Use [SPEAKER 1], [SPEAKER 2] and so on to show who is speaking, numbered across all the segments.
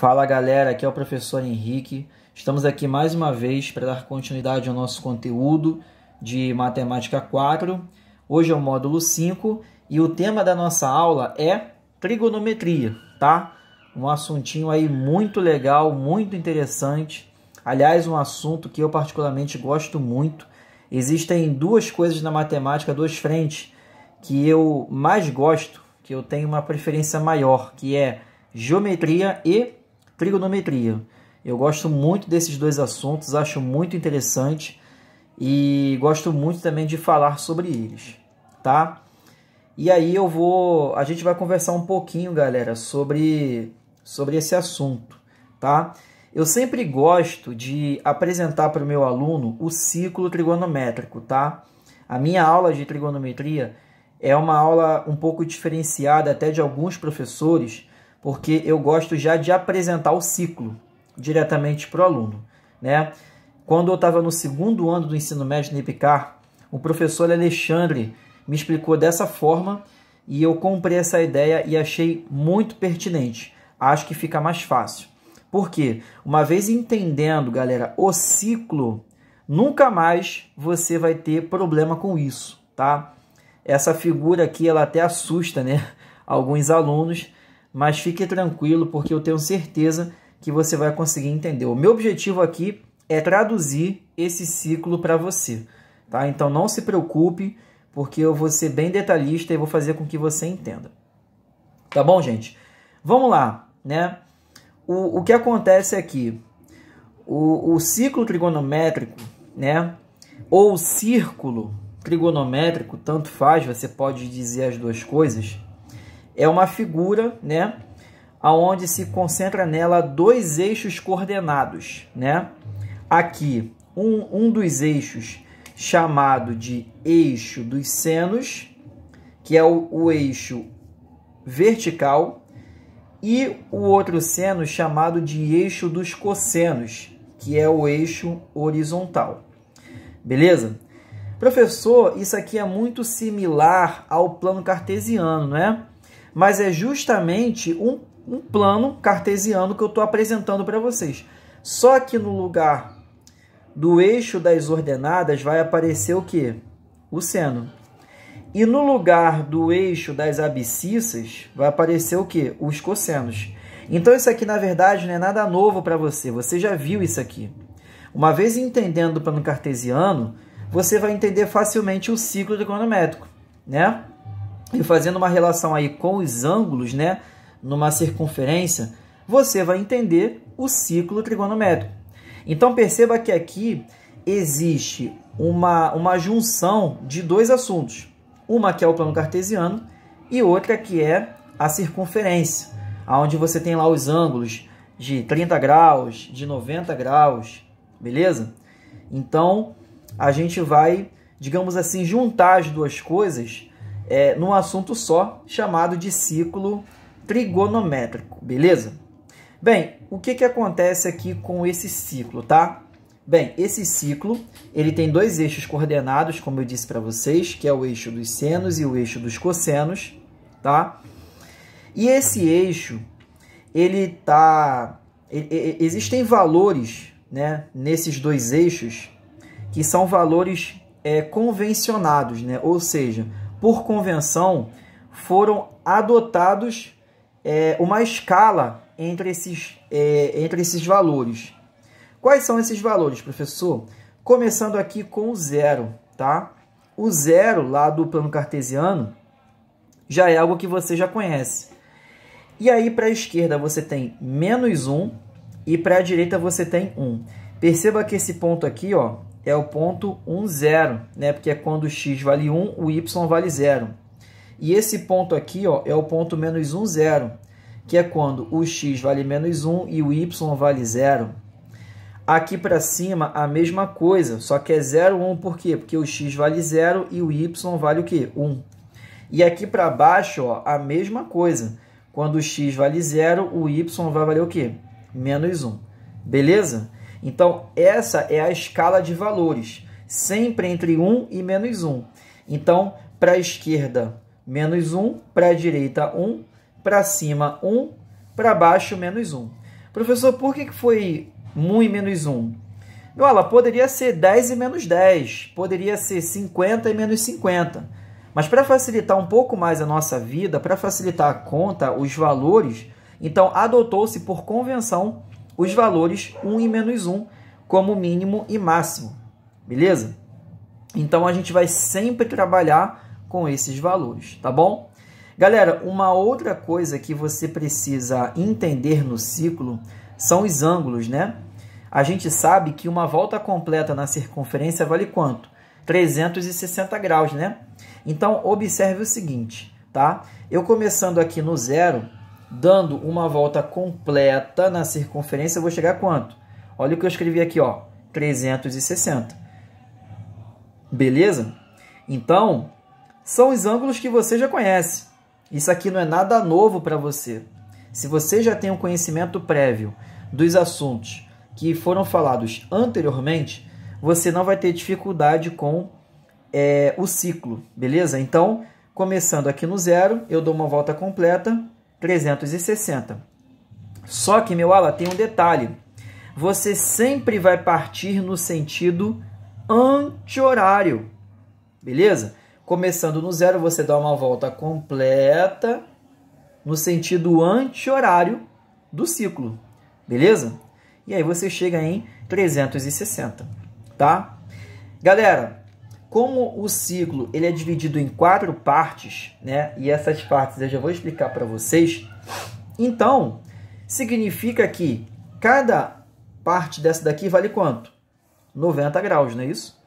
[SPEAKER 1] Fala galera, aqui é o professor Henrique. Estamos aqui mais uma vez para dar continuidade ao nosso conteúdo de Matemática 4. Hoje é o módulo 5 e o tema da nossa aula é trigonometria, tá? Um assuntinho aí muito legal, muito interessante. Aliás, um assunto que eu particularmente gosto muito. Existem duas coisas na matemática, duas frentes que eu mais gosto, que eu tenho uma preferência maior, que é geometria e trigonometria. Eu gosto muito desses dois assuntos, acho muito interessante e gosto muito também de falar sobre eles, tá? E aí eu vou, a gente vai conversar um pouquinho, galera, sobre sobre esse assunto, tá? Eu sempre gosto de apresentar para o meu aluno o ciclo trigonométrico, tá? A minha aula de trigonometria é uma aula um pouco diferenciada até de alguns professores, porque eu gosto já de apresentar o ciclo diretamente para o aluno. Né? Quando eu estava no segundo ano do ensino médio na IPCAR, o professor Alexandre me explicou dessa forma e eu comprei essa ideia e achei muito pertinente. Acho que fica mais fácil. Porque uma vez entendendo, galera, o ciclo, nunca mais você vai ter problema com isso, tá? Essa figura aqui, ela até assusta, né? Alguns alunos, mas fique tranquilo porque eu tenho certeza que você vai conseguir entender. O meu objetivo aqui é traduzir esse ciclo para você, tá? Então não se preocupe, porque eu vou ser bem detalhista e vou fazer com que você entenda. Tá bom, gente? Vamos lá, né? O, o que acontece aqui? O, o ciclo trigonométrico, né? Ou círculo trigonométrico, tanto faz, você pode dizer as duas coisas, é uma figura, né, aonde se concentra nela dois eixos coordenados, né? Aqui, um, um dos eixos chamado de eixo dos senos, que é o, o eixo vertical, e o outro seno chamado de eixo dos cossenos, que é o eixo horizontal. Beleza? Professor, isso aqui é muito similar ao plano cartesiano, né? mas é justamente um, um plano cartesiano que eu estou apresentando para vocês. Só que no lugar do eixo das ordenadas vai aparecer o que? O seno. E no lugar do eixo das abscissas vai aparecer o que? Os cossenos. Então isso aqui na verdade não é nada novo para você, você já viu isso aqui. Uma vez entendendo o plano cartesiano, você vai entender facilmente o ciclo trigonométrico, né? E fazendo uma relação aí com os ângulos, né, numa circunferência, você vai entender o ciclo trigonométrico. Então perceba que aqui existe uma, uma junção de dois assuntos. Uma que é o plano cartesiano e outra que é a circunferência, onde você tem lá os ângulos de 30 graus, de 90 graus, beleza? Então, a gente vai, digamos assim, juntar as duas coisas é, num assunto só, chamado de ciclo trigonométrico, beleza? Bem, o que, que acontece aqui com esse ciclo, tá? Bem, esse ciclo ele tem dois eixos coordenados, como eu disse para vocês, que é o eixo dos senos e o eixo dos cossenos, tá? E esse eixo ele tá existem valores, né, nesses dois eixos que são valores é, convencionados, né? Ou seja, por convenção, foram adotados é, uma escala entre esses, é, entre esses valores. Quais são esses valores, professor? Começando aqui com o zero, tá? O zero lá do plano cartesiano já é algo que você já conhece. E aí para a esquerda você tem menos 1 um, e para a direita você tem 1. Um. Perceba que esse ponto aqui, ó, é o ponto 1, 0, né? Porque é quando x vale 1, o y vale 0. E esse ponto aqui ó, é o ponto menos 1, 0, que é quando o x vale menos 1 e o y vale 0. Aqui para cima, a mesma coisa, só que é 0, 1, por quê? Porque o x vale 0 e o y vale o quê? 1. E aqui para baixo, ó, a mesma coisa. Quando o x vale 0, o y vai valer o quê? Menos 1. Beleza? Então, essa é a escala de valores, sempre entre 1 e menos 1. Então, para a esquerda, menos 1, para a direita, 1, para cima, 1, para baixo, menos 1. Professor, por que foi 1 e menos 1? Olha, poderia ser 10 e menos 10, poderia ser 50 e menos 50. Mas para facilitar um pouco mais a nossa vida, para facilitar a conta, os valores, então adotou-se por convenção os valores 1 e menos 1 como mínimo e máximo, beleza? Então a gente vai sempre trabalhar com esses valores, tá bom? Galera, uma outra coisa que você precisa entender no ciclo são os ângulos, né? A gente sabe que uma volta completa na circunferência vale quanto? 360 graus, né? Então, observe o seguinte, tá? Eu começando aqui no zero, dando uma volta completa na circunferência, eu vou chegar a quanto? Olha o que eu escrevi aqui, ó, 360. Beleza? Então, são os ângulos que você já conhece. Isso aqui não é nada novo para você. Se você já tem um conhecimento prévio dos assuntos que foram falados anteriormente, você não vai ter dificuldade com é, o ciclo, beleza? Então, começando aqui no zero, eu dou uma volta completa 360. Só que, meu ala, tem um detalhe. Você sempre vai partir no sentido anti-horário, beleza? Começando no zero, você dá uma volta completa no sentido anti-horário do ciclo, beleza? E aí você chega em 360, tá? Galera, como o ciclo ele é dividido em quatro partes, né? E essas partes eu já vou explicar para vocês. Então, significa que cada parte dessa daqui vale quanto? 90 graus, não é isso?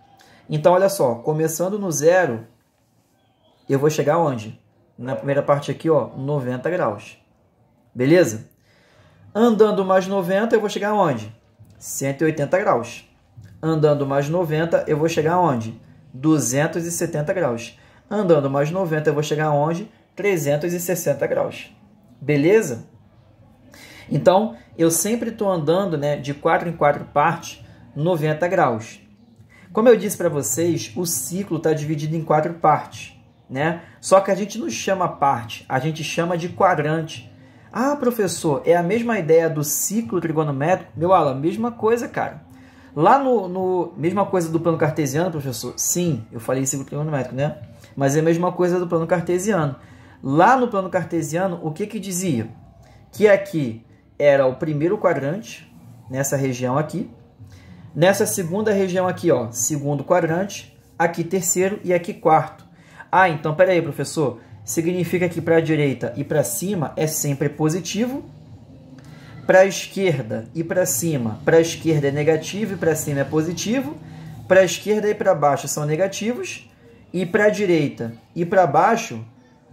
[SPEAKER 1] Então, olha só, começando no zero, eu vou chegar onde? Na primeira parte aqui, ó, 90 graus. Beleza? Andando mais 90, eu vou chegar onde? 180 graus. Andando mais 90, eu vou chegar onde? 270 graus. Andando mais 90, eu vou chegar aonde? 360 graus. Beleza? Então, eu sempre estou andando né, de 4 em 4 partes, 90 graus. Como eu disse para vocês, o ciclo está dividido em quatro partes. Né? Só que a gente não chama parte, a gente chama de quadrante. Ah, professor, é a mesma ideia do ciclo trigonométrico? Meu ala, mesma coisa, cara. Lá no, no, Mesma coisa do plano cartesiano, professor? Sim, eu falei isso no trigonométrico, né? Mas é a mesma coisa do plano cartesiano. Lá no plano cartesiano, o que que dizia? Que aqui era o primeiro quadrante, nessa região aqui. Nessa segunda região aqui, ó, segundo quadrante, aqui terceiro e aqui quarto. Ah, então, peraí, professor. Significa que para a direita e para cima é sempre positivo, para a esquerda e para cima, para a esquerda é negativo e para cima é positivo, para a esquerda e para baixo são negativos, e para a direita e para baixo,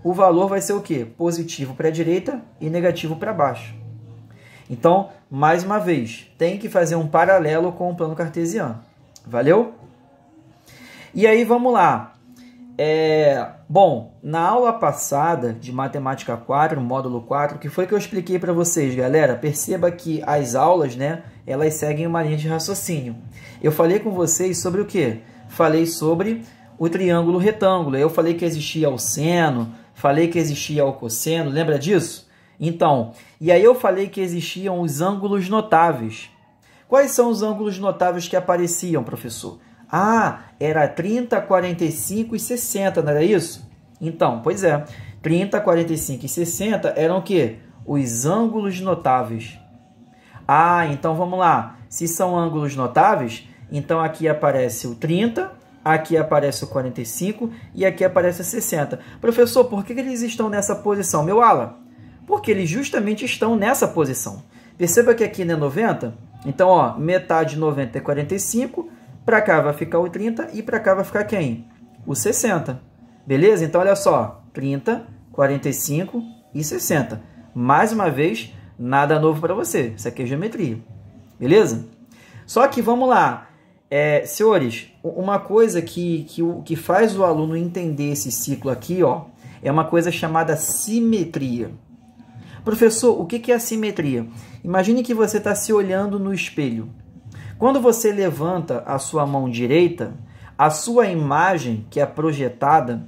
[SPEAKER 1] o valor vai ser o quê? Positivo para a direita e negativo para baixo. Então, mais uma vez, tem que fazer um paralelo com o plano cartesiano. Valeu? E aí, vamos lá. É, bom, na aula passada de Matemática 4, módulo 4, que foi que eu expliquei para vocês, galera? Perceba que as aulas, né, elas seguem uma linha de raciocínio. Eu falei com vocês sobre o que? Falei sobre o triângulo retângulo. Eu falei que existia o seno, falei que existia o cosseno, lembra disso? Então, e aí eu falei que existiam os ângulos notáveis. Quais são os ângulos notáveis que apareciam, professor? Ah, era 30, 45 e 60, não era isso? Então, pois é, 30, 45 e 60 eram o quê? Os ângulos notáveis. Ah, então vamos lá. Se são ângulos notáveis, então aqui aparece o 30, aqui aparece o 45 e aqui aparece o 60. Professor, por que eles estão nessa posição, meu ala? Porque eles justamente estão nessa posição. Perceba que aqui não é 90? Então, ó, metade 90 é 45, para cá vai ficar o 30 e para cá vai ficar quem? O 60. Beleza? Então, olha só. 30, 45 e 60. Mais uma vez, nada novo para você. Isso aqui é geometria. Beleza? Só que, vamos lá. É, senhores, uma coisa que, que, que faz o aluno entender esse ciclo aqui, ó, é uma coisa chamada simetria. Professor, o que é a simetria? Imagine que você está se olhando no espelho. Quando você levanta a sua mão direita, a sua imagem que é projetada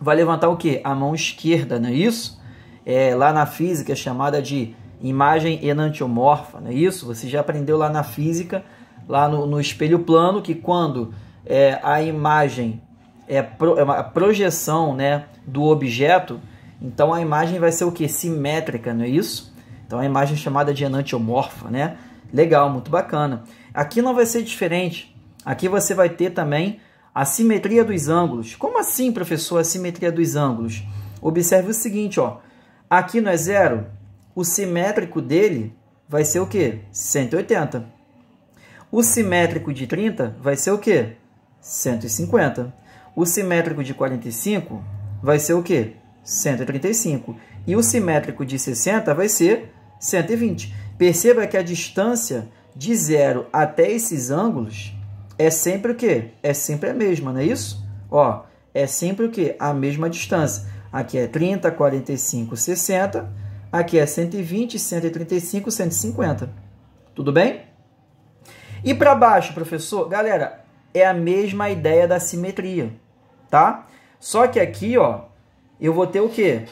[SPEAKER 1] vai levantar o que? A mão esquerda, não é isso? É, lá na física é chamada de imagem enantiomorfa, não é isso? Você já aprendeu lá na física, lá no, no espelho plano, que quando é, a imagem é, pro, é uma projeção né, do objeto, então a imagem vai ser o que? Simétrica, não é isso? Então a imagem é chamada de enantiomorfa, né? Legal, muito bacana. Aqui não vai ser diferente. Aqui você vai ter também a simetria dos ângulos. Como assim, professor, a simetria dos ângulos? Observe o seguinte, ó. Aqui não é zero? O simétrico dele vai ser o quê? 180. O simétrico de 30 vai ser o quê? 150. O simétrico de 45 vai ser o quê? 135. E o simétrico de 60 vai ser 120. Perceba que a distância de zero até esses ângulos é sempre o quê? É sempre a mesma, não é isso? Ó, é sempre o quê? A mesma distância. Aqui é 30, 45, 60. Aqui é 120, 135, 150. Tudo bem? E para baixo, professor? Galera, é a mesma ideia da simetria, tá? Só que aqui, ó, eu vou ter o quê?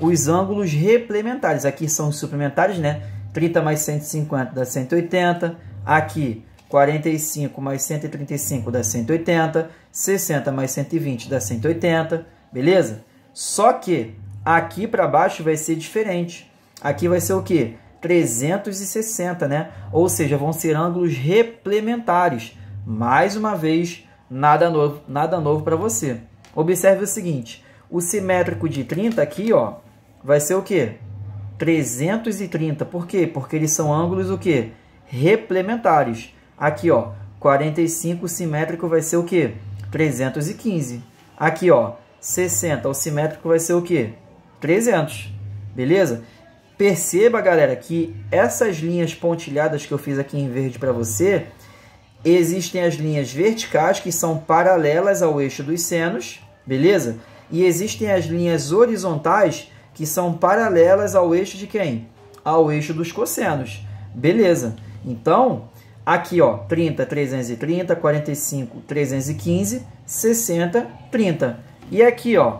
[SPEAKER 1] Os ângulos replementares. Aqui são os suplementares, né? 30 mais 150 dá 180. Aqui, 45 mais 135 dá 180. 60 mais 120 dá 180. Beleza? Só que aqui para baixo vai ser diferente. Aqui vai ser o quê? 360, né? Ou seja, vão ser ângulos replementares. Mais uma vez, nada novo, nada novo para você. Observe o seguinte, o simétrico de 30 aqui, ó, vai ser o quê? 330. Por quê? Porque eles são ângulos o quê? Replementares. Aqui, ó, 45 simétrico vai ser o quê? 315. Aqui, ó, 60 o simétrico vai ser o quê? 300. Beleza? Perceba, galera, que essas linhas pontilhadas que eu fiz aqui em verde para você, existem as linhas verticais que são paralelas ao eixo dos senos, beleza? E existem as linhas horizontais que são paralelas ao eixo de quem? Ao eixo dos cossenos. Beleza. Então, aqui ó, 30, 330, 45, 315, 60, 30. E aqui ó,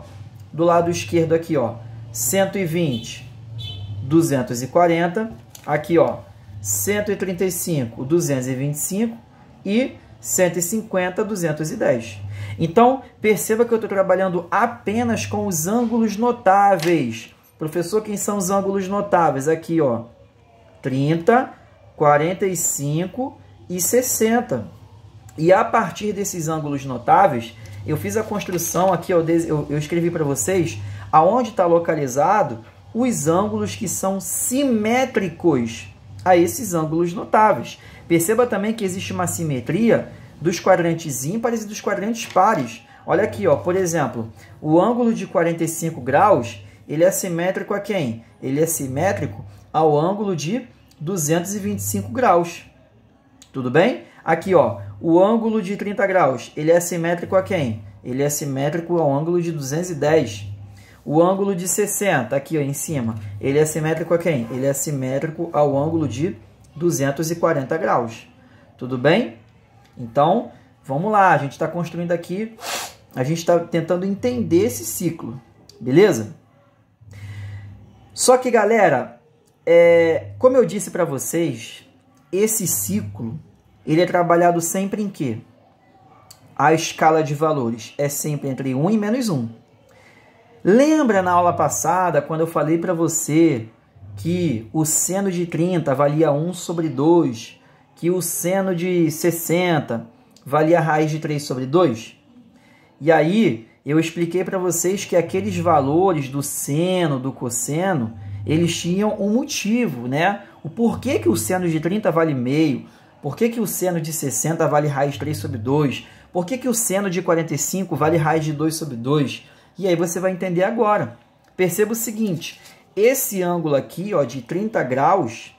[SPEAKER 1] do lado esquerdo aqui ó, 120, 240, aqui ó, 135, 225 e 150, 210. Então, perceba que eu estou trabalhando apenas com os ângulos notáveis. Professor, quem são os ângulos notáveis? Aqui, ó, 30, 45 e 60. E a partir desses ângulos notáveis, eu fiz a construção aqui, ó, eu escrevi para vocês aonde está localizado os ângulos que são simétricos a esses ângulos notáveis. Perceba também que existe uma simetria dos quadrantes ímpares e dos quadrantes pares. Olha aqui, ó, por exemplo, o ângulo de 45 graus, ele é simétrico a quem? Ele é simétrico ao ângulo de 225 graus. Tudo bem? Aqui, ó, o ângulo de 30 graus, ele é simétrico a quem? Ele é simétrico ao ângulo de 210. O ângulo de 60, aqui ó, em cima, ele é simétrico a quem? Ele é simétrico ao ângulo de 240 graus. Tudo bem? Então, vamos lá, a gente está construindo aqui, a gente está tentando entender esse ciclo, beleza? Só que, galera, é, como eu disse para vocês, esse ciclo ele é trabalhado sempre em quê? A escala de valores é sempre entre 1 e menos 1. Lembra na aula passada quando eu falei para você que o seno de 30 valia 1 sobre 2, que o seno de 60 valia raiz de 3 sobre 2? E aí eu expliquei para vocês que aqueles valores do seno, do cosseno, eles tinham um motivo, né? O porquê que o seno de 30 vale meio, por que, que o seno de 60 vale raiz de 3 sobre 2, por que, que o seno de 45 vale raiz de 2 sobre 2, e aí você vai entender agora. Perceba o seguinte, esse ângulo aqui ó, de 30 graus,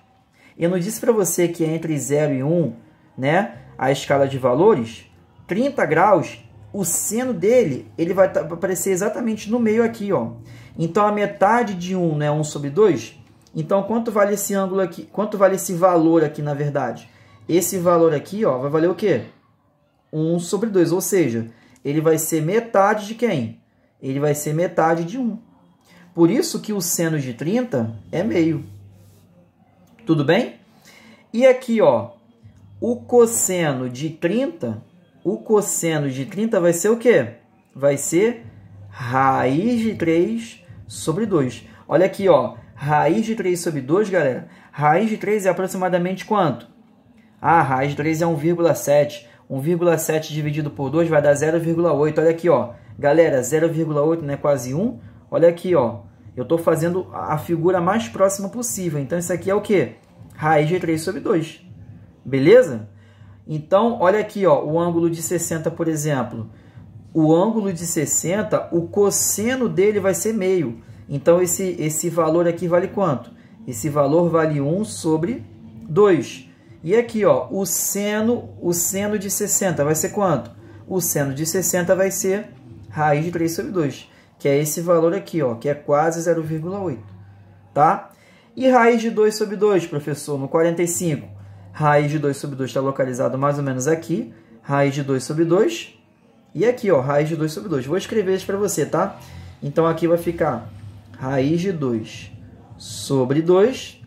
[SPEAKER 1] eu não disse para você que entre 0 e 1, né, a escala de valores, 30 graus, o seno dele, ele vai tá, aparecer exatamente no meio aqui, ó. Então a metade de 1, né, 1 sobre 2. Então quanto vale esse ângulo aqui? Quanto vale esse valor aqui, na verdade? Esse valor aqui, ó, vai valer o quê? 1 sobre 2, ou seja, ele vai ser metade de quem? Ele vai ser metade de 1. Por isso que o seno de 30 é meio. Tudo bem? E aqui, ó, o cosseno de 30, o cosseno de 30 vai ser o quê? Vai ser raiz de 3 sobre 2. Olha aqui, ó, raiz de 3 sobre 2, galera. Raiz de 3 é aproximadamente quanto? Ah, raiz de 3 é 1,7. 1,7 dividido por 2 vai dar 0,8. Olha aqui, ó. Galera, 0,8 não é quase 1. Olha aqui, ó. Eu estou fazendo a figura mais próxima possível. Então, isso aqui é o quê? Raiz de 3 sobre 2. Beleza? Então, olha aqui, ó, o ângulo de 60, por exemplo. O ângulo de 60, o cosseno dele vai ser meio. Então, esse, esse valor aqui vale quanto? Esse valor vale 1 sobre 2. E aqui, ó, o seno, o seno de 60 vai ser quanto? O seno de 60 vai ser raiz de 3 sobre 2 que é esse valor aqui, ó, que é quase 0,8, tá? E raiz de 2 sobre 2, professor, no 45. Raiz de 2 sobre 2 está localizado mais ou menos aqui. Raiz de 2 sobre 2. E aqui, ó, raiz de 2 sobre 2. Vou escrever isso para você, tá? Então, aqui vai ficar raiz de 2 sobre 2.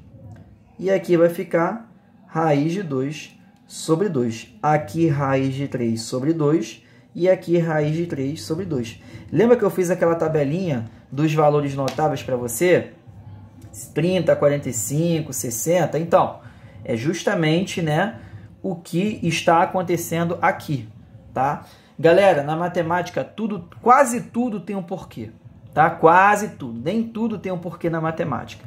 [SPEAKER 1] E aqui vai ficar raiz de 2 sobre 2. Aqui, raiz de 3 sobre 2 e aqui raiz de 3 sobre 2. Lembra que eu fiz aquela tabelinha dos valores notáveis para você? 30, 45, 60. Então, é justamente né, o que está acontecendo aqui. Tá? Galera, na matemática, tudo, quase tudo tem um porquê. Tá? Quase tudo. Nem tudo tem um porquê na matemática.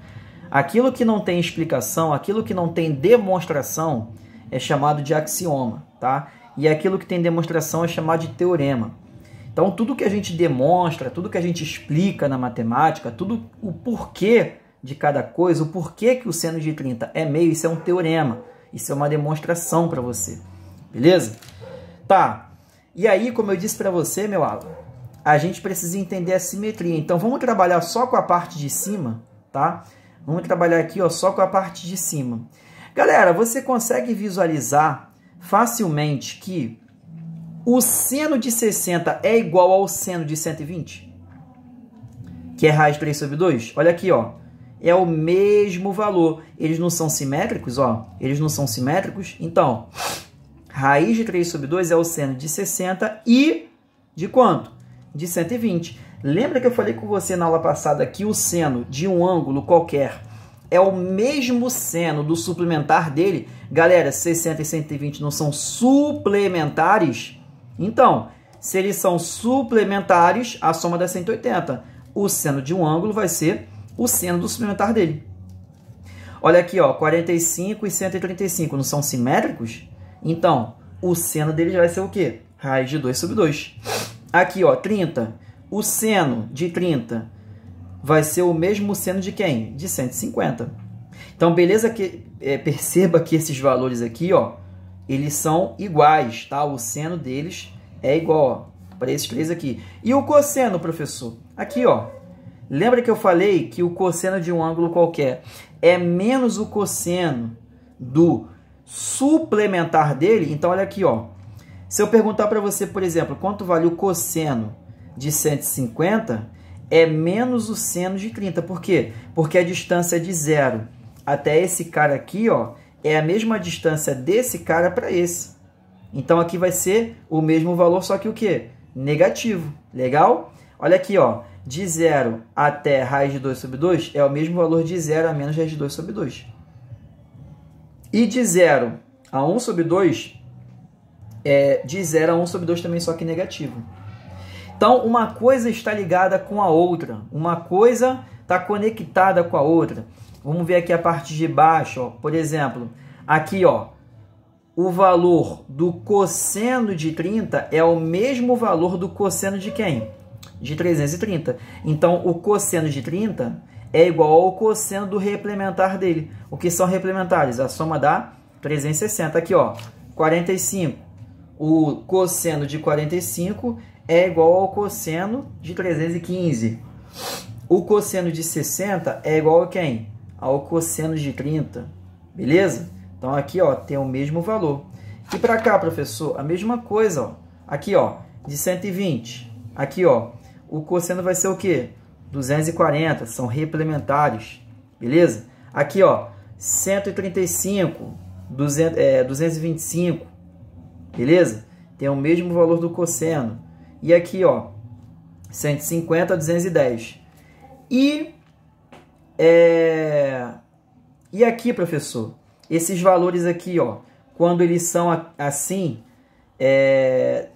[SPEAKER 1] Aquilo que não tem explicação, aquilo que não tem demonstração, é chamado de axioma. Tá? e é aquilo que tem demonstração é chamado de teorema. Então, tudo que a gente demonstra, tudo que a gente explica na matemática, tudo o porquê de cada coisa, o porquê que o seno de 30 é meio, isso é um teorema, isso é uma demonstração para você. Beleza? Tá. E aí, como eu disse para você, meu aluno, a gente precisa entender a simetria. Então, vamos trabalhar só com a parte de cima, tá? Vamos trabalhar aqui ó, só com a parte de cima. Galera, você consegue visualizar facilmente que o seno de 60 é igual ao seno de 120? Que é raiz 3 sobre 2? Olha aqui, ó. É o mesmo valor. Eles não são simétricos, ó. Eles não são simétricos. Então, raiz de 3 sobre 2 é o seno de 60 e de quanto? De 120. Lembra que eu falei com você na aula passada que o seno de um ângulo qualquer é o mesmo seno do suplementar dele. Galera, 60 e 120 não são suplementares? Então, se eles são suplementares, a soma dá 180. O seno de um ângulo vai ser o seno do suplementar dele. Olha aqui, ó, 45 e 135 não são simétricos? Então, o seno dele vai ser o quê? Raiz de 2 sobre 2. Aqui, ó, 30. O seno de 30 vai ser o mesmo seno de quem? De 150. Então, beleza que é, perceba que esses valores aqui, ó, eles são iguais, tá? O seno deles é igual, para esses três aqui. E o cosseno, professor? Aqui, ó. Lembra que eu falei que o cosseno é de um ângulo qualquer é menos o cosseno do suplementar dele? Então, olha aqui, ó. Se eu perguntar para você, por exemplo, quanto vale o cosseno de 150, é menos o seno de 30. Por quê? Porque a distância de zero até esse cara aqui ó, é a mesma distância desse cara para esse. Então aqui vai ser o mesmo valor, só que o quê? Negativo. Legal? Olha aqui, ó, de zero até raiz de 2 sobre 2 é o mesmo valor de zero a menos raiz de 2 sobre 2. E de 0 a 1 um sobre 2 é de 0 a 1 um sobre 2 também, só que negativo. Então, uma coisa está ligada com a outra, uma coisa está conectada com a outra. Vamos ver aqui a parte de baixo, ó. por exemplo, aqui ó, o valor do cosseno de 30 é o mesmo valor do cosseno de quem? De 330. Então, o cosseno de 30 é igual ao cosseno do replementar dele. O que são replementares? A soma da 360. Aqui, ó, 45. O cosseno de 45 é igual ao cosseno de 315. O cosseno de 60 é igual a quem? Ao cosseno de 30. Beleza? Então aqui ó, tem o mesmo valor. E para cá, professor, a mesma coisa. Ó. Aqui, ó, de 120. Aqui, ó, o cosseno vai ser o quê? 240, são replementares. Beleza? Aqui, ó, 135, 200, é, 225. Beleza? Tem o mesmo valor do cosseno. E aqui, ó, 150 a 210. E, é, e aqui, professor, esses valores aqui, ó, quando eles são assim, é,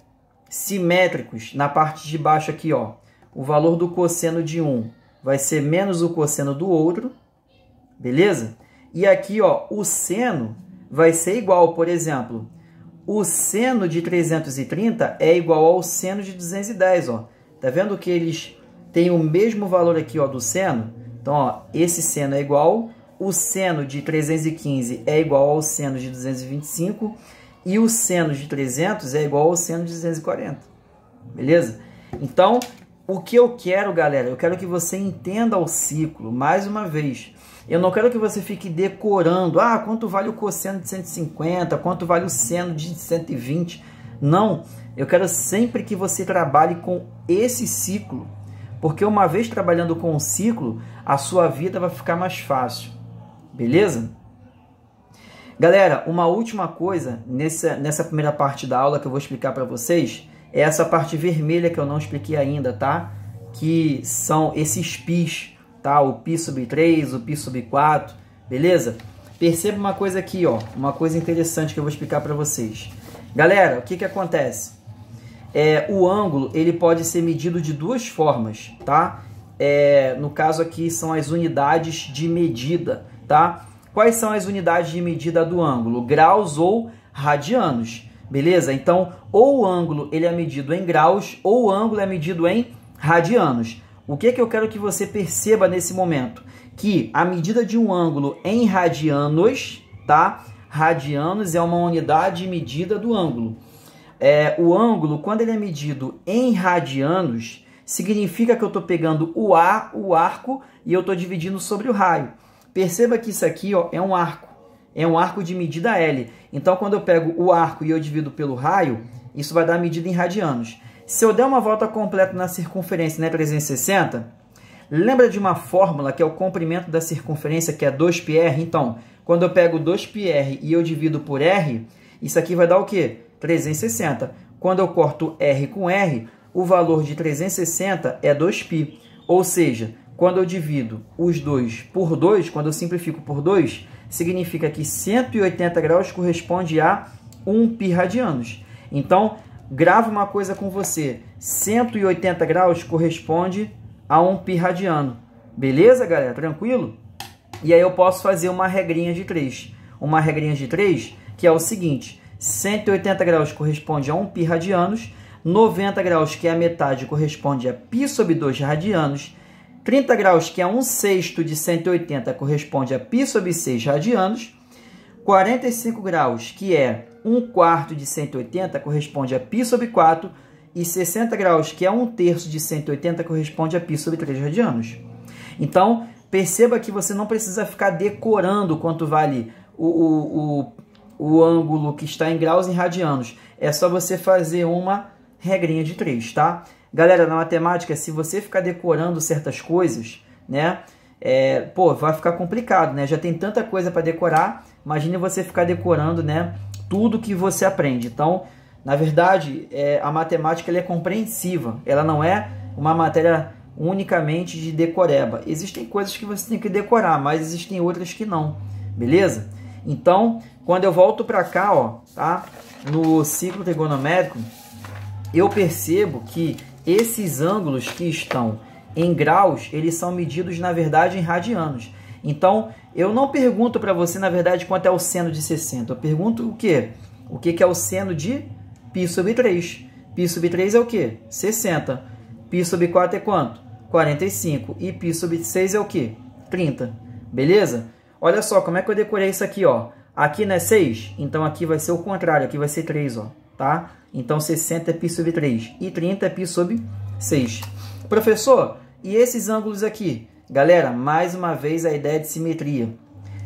[SPEAKER 1] simétricos, na parte de baixo aqui, ó, o valor do cosseno de um vai ser menos o cosseno do outro, beleza? E aqui, ó, o seno vai ser igual, por exemplo, o seno de 330 é igual ao seno de 210, ó. Tá vendo que eles têm o mesmo valor aqui, ó, do seno? Então, ó, esse seno é igual, o seno de 315 é igual ao seno de 225 e o seno de 300 é igual ao seno de 240. Beleza? Então, o que eu quero, galera, eu quero que você entenda o ciclo mais uma vez. Eu não quero que você fique decorando, ah, quanto vale o cosseno de 150, quanto vale o seno de 120. Não, eu quero sempre que você trabalhe com esse ciclo, porque uma vez trabalhando com o ciclo, a sua vida vai ficar mais fácil. Beleza? Galera, uma última coisa nessa, nessa primeira parte da aula que eu vou explicar para vocês é essa parte vermelha que eu não expliquei ainda, tá? Que são esses PIS, tá? O π sobre 3, o π sobre 4, beleza? Perceba uma coisa aqui, ó, uma coisa interessante que eu vou explicar para vocês. Galera, o que que acontece? É, o ângulo, ele pode ser medido de duas formas, tá? É, no caso aqui são as unidades de medida, tá? Quais são as unidades de medida do ângulo? Graus ou radianos, beleza? Então, ou o ângulo ele é medido em graus ou o ângulo é medido em radianos. O que, é que eu quero que você perceba nesse momento? Que a medida de um ângulo em radianos, tá? Radianos é uma unidade de medida do ângulo. É, o ângulo, quando ele é medido em radianos, significa que eu estou pegando o ar, o arco, e eu estou dividindo sobre o raio. Perceba que isso aqui ó, é um arco, é um arco de medida L. Então, quando eu pego o arco e eu divido pelo raio, isso vai dar medida em radianos. Se eu der uma volta completa na circunferência, né, 360, lembra de uma fórmula que é o comprimento da circunferência, que é 2πr? Então, quando eu pego 2πr e eu divido por r, isso aqui vai dar o quê? 360. Quando eu corto r com r, o valor de 360 é 2π. Ou seja, quando eu divido os dois por 2, quando eu simplifico por 2, significa que 180 graus corresponde a 1 π radianos. Então, gravo uma coisa com você. 180 graus corresponde a um pi radiano. Beleza, galera? Tranquilo? E aí eu posso fazer uma regrinha de 3. Uma regrinha de 3 que é o seguinte. 180 graus corresponde a 1 pi radianos. 90 graus, que é a metade, corresponde a π sobre 2 radianos. 30 graus, que é 1 sexto de 180, corresponde a π sobre 6 radianos. 45 graus, que é 1 quarto de 180 corresponde a π sobre 4 e 60 graus, que é 1 terço de 180, corresponde a π sobre 3 radianos. Então, perceba que você não precisa ficar decorando quanto vale o, o, o, o ângulo que está em graus e em radianos. É só você fazer uma regrinha de 3, tá? Galera, na matemática, se você ficar decorando certas coisas, né? É, pô, vai ficar complicado, né? Já tem tanta coisa para decorar. Imagine você ficar decorando, né? tudo que você aprende. Então, na verdade, é, a matemática é compreensiva, ela não é uma matéria unicamente de decoreba. Existem coisas que você tem que decorar, mas existem outras que não, beleza? Então, quando eu volto para cá, ó, tá? no ciclo trigonométrico, eu percebo que esses ângulos que estão em graus, eles são medidos, na verdade, em radianos. Então, eu não pergunto para você, na verdade, quanto é o seno de 60. Eu pergunto o quê? O que, é o seno de π sobre 3? π sobre 3 é o quê? 60. π sobre 4 é quanto? 45. E π sobre 6 é o quê? 30. Beleza? Olha só, como é que eu decorei isso aqui, ó. Aqui não é 6? Então, aqui vai ser o contrário. Aqui vai ser 3, ó. Tá? Então, 60 é π sobre 3 e 30 é π sobre 6. Professor, e esses ângulos aqui? Galera, mais uma vez a ideia de simetria.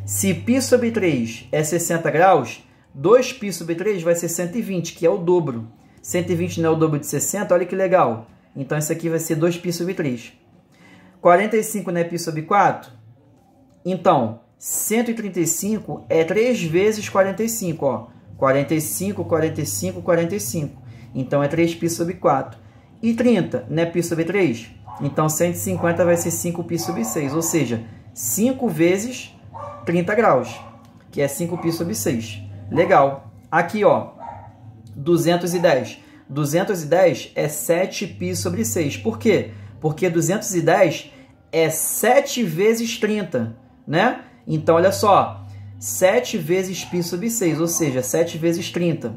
[SPEAKER 1] Se π sobre 3 é 60 graus, 2π sobre 3 vai ser 120, que é o dobro. 120 não é o dobro de 60, olha que legal. Então, isso aqui vai ser 2π sobre 3. 45 não é π sobre 4? Então, 135 é 3 vezes 45, ó. 45, 45, 45. Então, é 3π sobre 4. E 30 não é π sobre 3? Então, 150 vai ser 5 π sobre 6, ou seja, 5 vezes 30 graus, que é 5 π sobre 6. Legal. Aqui, ó, 210. 210 é 7 π sobre 6. Por quê? Porque 210 é 7 vezes 30, né? Então, olha só, 7 vezes π sobre 6, ou seja, 7 vezes 30.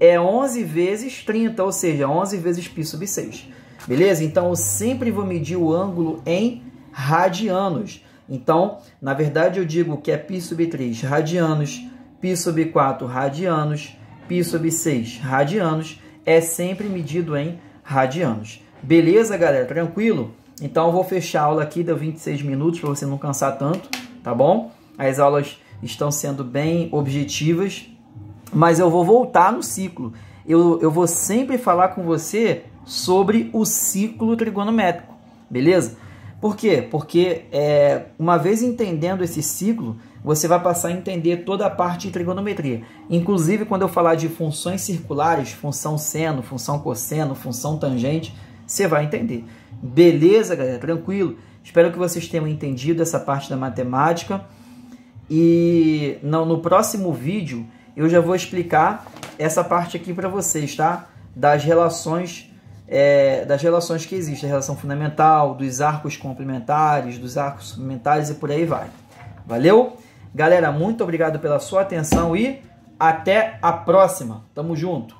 [SPEAKER 1] é 11 vezes 30, ou seja, 11 vezes π sub 6. Beleza? Então, eu sempre vou medir o ângulo em radianos. Então, na verdade, eu digo que é π sub 3 radianos, π sub 4 radianos, π sub 6 radianos. É sempre medido em radianos. Beleza, galera? Tranquilo? Então, eu vou fechar a aula aqui, deu 26 minutos para você não cansar tanto, tá bom? As aulas estão sendo bem objetivas, mas eu vou voltar no ciclo. Eu, eu vou sempre falar com você sobre o ciclo trigonométrico, beleza? Por quê? Porque é, uma vez entendendo esse ciclo, você vai passar a entender toda a parte de trigonometria. Inclusive, quando eu falar de funções circulares, função seno, função cosseno, função tangente, você vai entender. Beleza, galera? Tranquilo? Espero que vocês tenham entendido essa parte da matemática. E no, no próximo vídeo eu já vou explicar essa parte aqui para vocês, tá? Das relações, é, das relações que existem, a relação fundamental, dos arcos complementares, dos arcos suplementares e por aí vai. Valeu? Galera, muito obrigado pela sua atenção e até a próxima. Tamo junto!